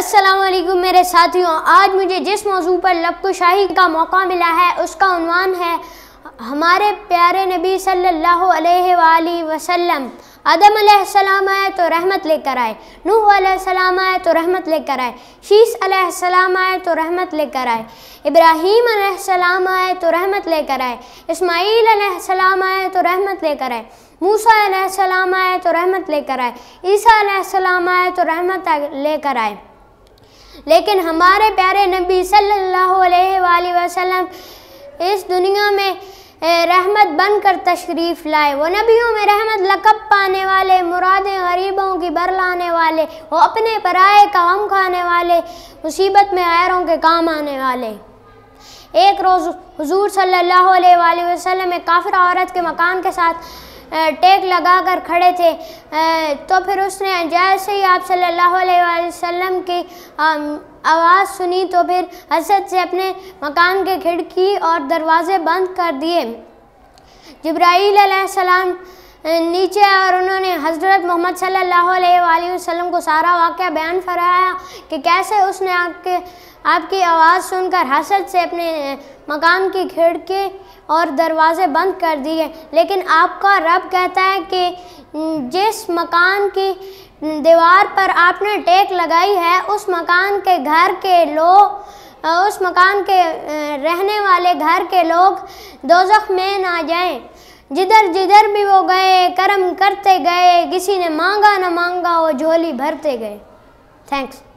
السلام علیکم میرے ساتھیوں آج مجھے جس موضوع پر لبک و شاہی کا موقع ملا ہے اس کا عنوان ہے ہمارے پیارے نبی صلی اللہ علیہ وآلہ وسلم آدم علیہ السلام آئے تو رحمت لے کر آئے نوح علیہ السلام آئے تو رحمت لے کر آئے شیس علیہ السلام آئے تو رحمت لے کر آئے ابراہیم علیہ السلام آئے تو رحمت لے کر آئے اسماعیل علیہ السلام آئے تو رحمت لے کر آئے موسیٰ علیہ السلام آئے تو رحمت لے کر آئے عیسیٰ علیہ السلام آئے تو رحمت لے کر آئے لیکن ہمارے پیارے نبی صلی اللہ علیہ وآلہ وسلم اس دنیا میں رحمت بن کر تشریف لائے وہ نبیوں میں رحمت لکب پانے والے مرادیں غریبوں کی بر لانے والے وہ اپنے پرائے کا غم کھانے والے مصیبت میں غیروں کے کام آنے والے ایک روز حضور صلی اللہ علیہ وآلہ وسلم ایک کافر عورت کے مکان کے ساتھ ٹیک لگا کر کھڑے تھے تو پھر اس نے جیسے ہی آپ صلی اللہ علیہ وآلہ وسلم کی آواز سنی تو پھر حضرت سے اپنے مکان کے کھڑکی اور دروازے بند کر دیے جبرائیل علیہ السلام نیچے اور انہوں نے حضرت محمد صلی اللہ علیہ وآلہ وسلم کو سارا واقعہ بیان فرایا کہ کیسے اس نے آپ کے آپ کی آواز سن کر حسد سے اپنے مکان کی کھڑکی اور دروازے بند کر دیے لیکن آپ کا رب کہتا ہے کہ جس مکان کی دیوار پر آپ نے ٹیک لگائی ہے اس مکان کے گھر کے لوگ اس مکان کے رہنے والے گھر کے لوگ دوزخ میں نہ جائیں جدھر جدھر بھی وہ گئے کرم کرتے گئے کسی نے مانگا نہ مانگا وہ جھولی بھرتے گئے تھینکس